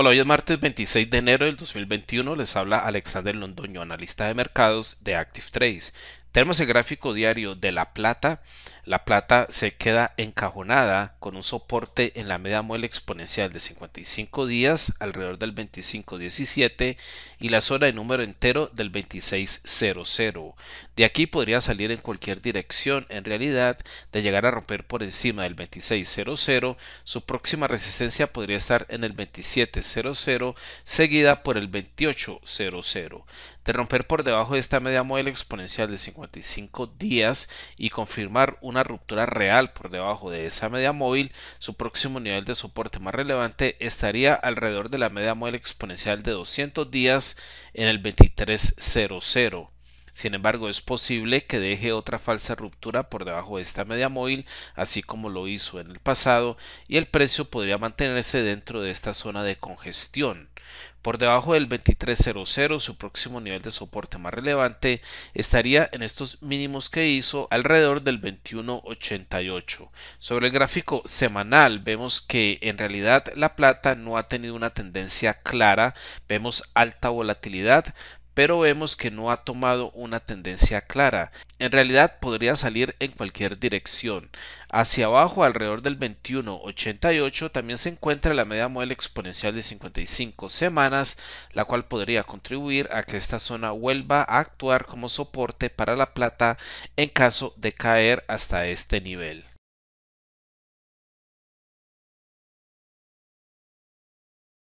Hola, hoy es martes 26 de enero del 2021. Les habla Alexander Londoño, analista de mercados de Active Trades. Tenemos el gráfico diario de la plata. La plata se queda encajonada con un soporte en la media muela exponencial de 55 días alrededor del 25.17 y la zona de número entero del 26.00. De aquí podría salir en cualquier dirección en realidad de llegar a romper por encima del 26.00. Su próxima resistencia podría estar en el 27.00 seguida por el 28.00. De romper por debajo de esta media muela exponencial de días y confirmar una ruptura real por debajo de esa media móvil, su próximo nivel de soporte más relevante estaría alrededor de la media móvil exponencial de 200 días en el 2300. Sin embargo, es posible que deje otra falsa ruptura por debajo de esta media móvil, así como lo hizo en el pasado, y el precio podría mantenerse dentro de esta zona de congestión. Por debajo del 2300, su próximo nivel de soporte más relevante estaría en estos mínimos que hizo alrededor del 2188. Sobre el gráfico semanal vemos que en realidad la plata no ha tenido una tendencia clara, vemos alta volatilidad, pero vemos que no ha tomado una tendencia clara. En realidad podría salir en cualquier dirección. Hacia abajo, alrededor del 21.88, también se encuentra la media móvil exponencial de 55 semanas, la cual podría contribuir a que esta zona vuelva a actuar como soporte para la plata en caso de caer hasta este nivel.